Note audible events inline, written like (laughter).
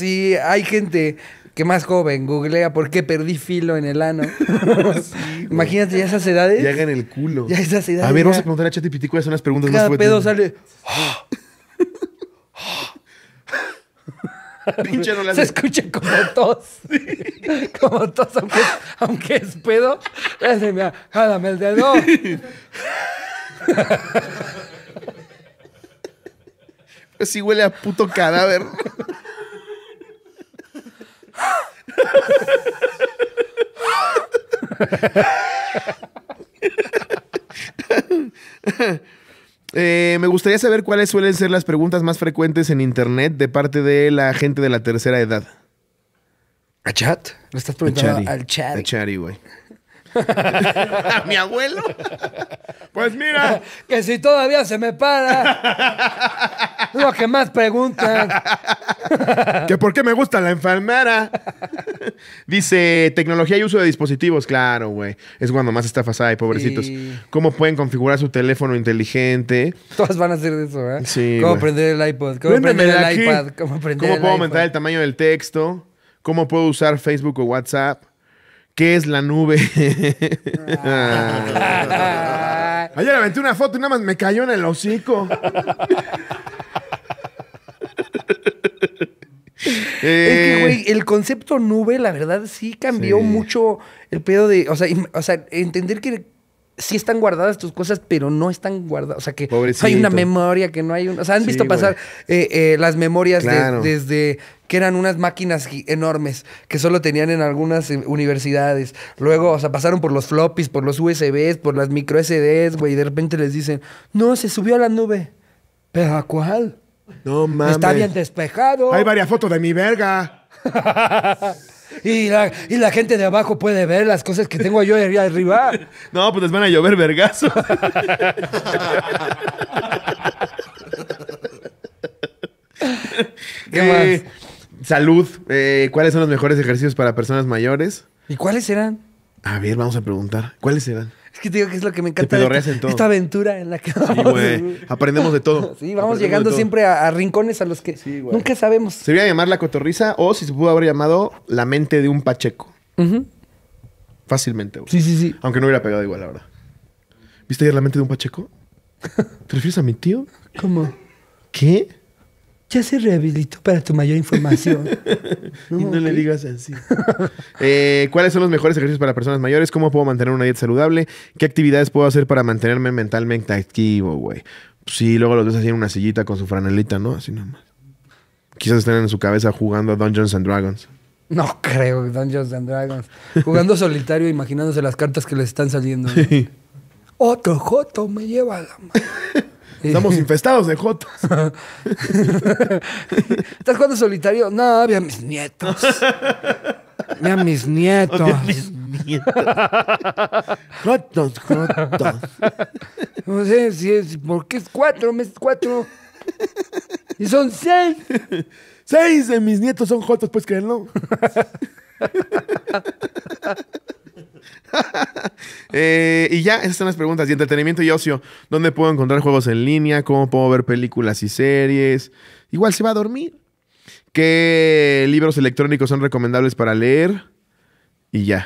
si hay gente que más joven googlea por qué perdí filo en el ano. (laughs) (laughs) Imagínate ya esas edades. Ya hagan el culo. Ya esas edades. A ver, vamos a preguntar a ChatGPT cuáles son las preguntas Cada más pedo sale. (laughs) Pinche no Se escucha como tos. Como tos, aunque, es pedo. me jálame el dedo. pues sí huele a puto cadáver. Eh, me gustaría saber cuáles suelen ser las preguntas más frecuentes en internet de parte de la gente de la tercera edad. ¿A chat? ¿Le estás preguntando al chat? A güey. (laughs) mi abuelo? pues mira. (laughs) que si todavía se me para. lo que más preguntan. (laughs) que por qué me gusta la enfermera. (laughs) Dice, tecnología y uso de dispositivos. Claro, güey. Es cuando más estafas hay, pobrecitos. ¿Cómo pueden configurar su teléfono inteligente? Todas van a hacer eso, ¿eh? Sí, ¿Cómo prender el iPod? ¿Cómo prender el iPad? ¿Cómo, puedo aumentar el tamaño del texto? ¿Cómo puedo usar Facebook o WhatsApp? ¿Qué es la nube? Ah. (laughs) Ayer aventé una foto y nada más me cayó en el hocico. (laughs) (laughs) Es que, eh. güey, el concepto nube, la verdad, sí cambió mucho el pedo de. O sea, entender que sí están guardadas tus cosas, pero no están guardadas. O sea, que hay una memoria, que no hay una. O sea, han visto pasar eh, eh, las memorias desde que eran unas máquinas enormes que solo tenían en algunas universidades. Luego, o sea, pasaron por los floppies, por los USBs, por las micro SDs, güey, y de repente les dicen, no, se subió a la nube. ¿Pero a cuál? No mames. Está bien despejado. Hay varias fotos de mi verga. (laughs) y, la, gente de abajo puede ver las cosas que tengo yo ahí arriba. No, pues les van a llover vergazos. (laughs) ¿Qué eh, más? Salud. Eh, ¿Cuáles son los mejores ejercicios para personas mayores? ¿Y cuáles serán? A ver, vamos a preguntar. ¿Cuáles serán? Es que te digo que es lo que me encanta. de esta, aventura en la que Aprendemos de todo. (laughs) Sí, vamos llegando siempre a, rincones a los que nunca sabemos. Se iba a llamar la cotorriza o si se pudo haber llamado la mente de un pacheco. Fácilmente, güey. Sí, sí, sí. Aunque no hubiera pegado igual, la verdad. ¿Viste ayer la mente de un pacheco? (laughs) ¿Te refieres a mi tío? ¿Cómo? ¿Qué? ya se rehabilitó para tu mayor información. (laughs) no, le digas así. (laughs) Eh, ¿Cuáles son los mejores ejercicios para personas mayores? ¿Cómo puedo mantener una dieta saludable? ¿Qué actividades puedo hacer para mantenerme mentalmente activo, güey? Pues sí, luego los dos así una sillita con su franelita, ¿no? Así nomás. Quizás estén en su cabeza jugando a Dungeons Dragons. No creo, Dungeons Dragons. Jugando solitario, imaginándose las cartas que les están saliendo. Otro Joto me lleva a la mano. (laughs) Estamos infestados de jotos. (laughs) ¿Estás jugando solitario? No, ve a mis nietos. Ve a mis nietos. mis nietos. jotos, jotos. No sé si es porque es cuatro, mes cuatro. Y son seis. Seis de mis nietos son jotos, pues ¿no? (laughs) (laughs) Eh, y ya, esas son las preguntas. de entretenimiento y ocio. ¿Dónde puedo encontrar juegos en línea? ¿Cómo puedo ver películas y series? Igual se va a dormir. ¿Qué libros electrónicos son recomendables para leer? Y ya.